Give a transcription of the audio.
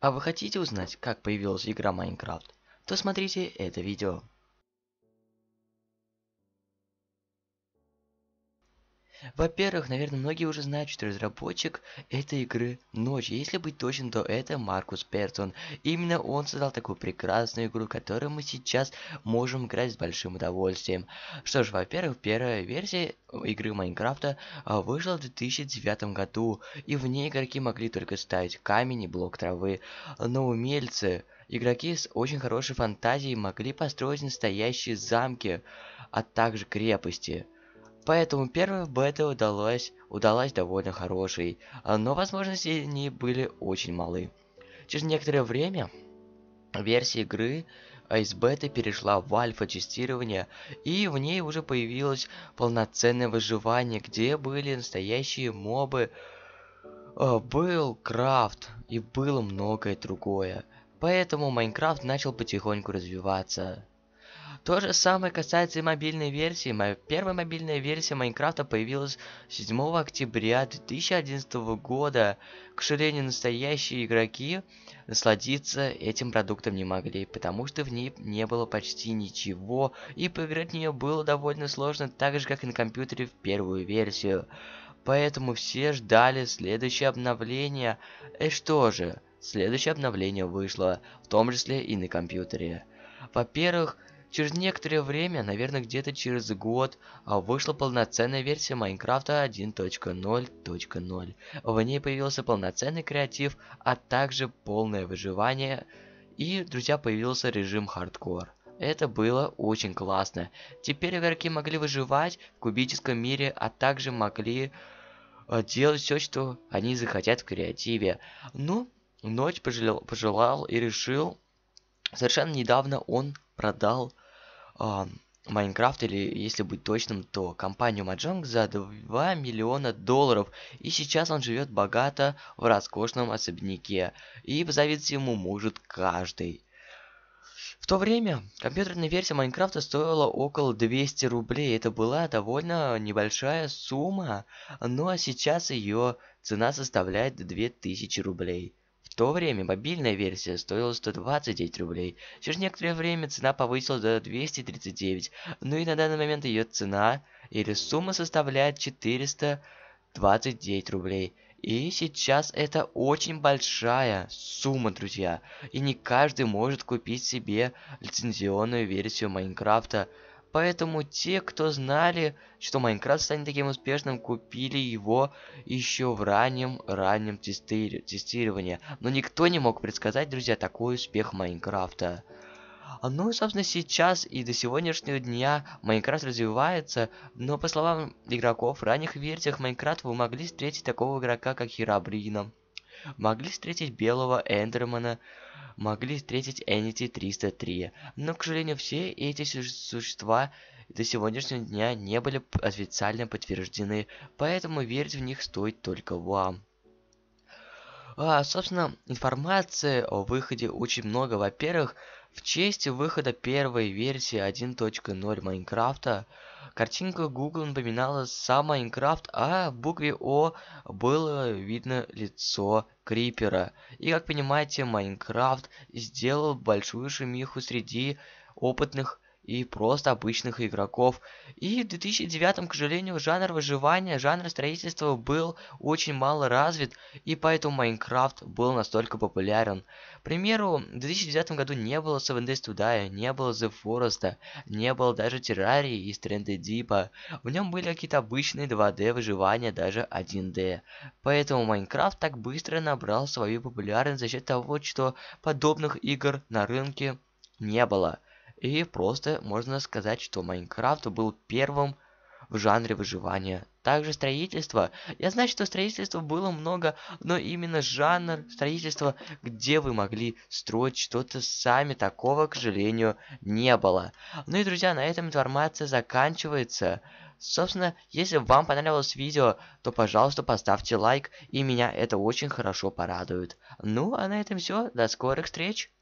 А вы хотите узнать, как появилась игра Minecraft? то смотрите это видео. Во-первых, наверное, многие уже знают, что разработчик этой игры «Ночь». Если быть точным, то это Маркус Пертон. Именно он создал такую прекрасную игру, которую мы сейчас можем играть с большим удовольствием. Что ж, во-первых, первая версия игры Майнкрафта а, вышла в 2009 году, и в ней игроки могли только ставить камень и блок травы. Но умельцы, игроки с очень хорошей фантазией могли построить настоящие замки, а также крепости – Поэтому первый бета удалось удалось довольно хороший, а, но возможности не были очень малы. Через некоторое время версия игры а, из беты перешла в альфа-тестирование, и в ней уже появилось полноценное выживание, где были настоящие мобы, а, был крафт и было многое другое. Поэтому Майнкрафт начал потихоньку развиваться. То же самое касается и мобильной версии. Моя первая мобильная версия Майнкрафта появилась 7 октября 2011 года. К сожалению, настоящие игроки насладиться этим продуктом не могли, потому что в ней не было почти ничего, и поиграть в нее было довольно сложно, так же как и на компьютере в первую версию. Поэтому все ждали следующее обновление. И э, что же, следующее обновление вышло, в том числе и на компьютере. Во-первых, Через некоторое время, наверное, где-то через год, а, вышла полноценная версия Майнкрафта 1.0.0. В ней появился полноценный креатив, а также полное выживание. И, друзья, появился режим хардкор. Это было очень классно. Теперь игроки могли выживать в кубическом мире, а также могли а, делать все, что они захотят в креативе. Ну, ночь пожалел, пожелал и решил. Совершенно недавно он продал а, Майнкрафт, или если быть точным, то компанию Маджонг за 2 миллиона долларов. И сейчас он живет богато в роскошном особняке. И завидеть ему может каждый. В то время компьютерная версия Майнкрафта стоила около 200 рублей. Это была довольно небольшая сумма, но сейчас ее цена составляет 2000 рублей. В то время мобильная версия стоила 129 рублей. Через некоторое время цена повысилась до 239, ну и на данный момент ее цена или сумма составляет 429 рублей. И сейчас это очень большая сумма, друзья. И не каждый может купить себе лицензионную версию Майнкрафта Поэтому те, кто знали, что Майнкрафт станет таким успешным, купили его еще в раннем, раннем тестири тестировании. Но никто не мог предсказать, друзья, такой успех Майнкрафта. Ну, и собственно, сейчас и до сегодняшнего дня Майнкрафт развивается, но, по словам игроков, в ранних версиях Майнкрафта вы могли встретить такого игрока, как Херабрина, могли встретить белого Эндермана, могли встретить Entity 303. Но, к сожалению, все эти существа до сегодняшнего дня не были официально подтверждены, поэтому верить в них стоит только вам. А, собственно, информации о выходе очень много. Во-первых, в честь выхода первой версии 1.0 Майнкрафта, картинка Google напоминала сам Майнкрафт, а в букве О было видно лицо Крипера. И, как понимаете, Майнкрафт сделал большую шумиху среди опытных и просто обычных игроков. И в 2009, к сожалению, жанр выживания, жанр строительства был очень мало развит, и поэтому Майнкрафт был настолько популярен. К примеру, в 2009 году не было Seven Days to Die, не было The Forest, не было даже Террарии и тренды дипа. В нем были какие-то обычные 2D выживания, даже 1D. Поэтому Майнкрафт так быстро набрал свою популярность за счет того, что подобных игр на рынке не было. И просто можно сказать, что Майнкрафт был первым в жанре выживания. Также строительство. Я знаю, что строительства было много, но именно жанр строительства, где вы могли строить что-то сами, такого, к сожалению, не было. Ну и, друзья, на этом информация заканчивается. Собственно, если вам понравилось видео, то, пожалуйста, поставьте лайк, и меня это очень хорошо порадует. Ну, а на этом все. До скорых встреч!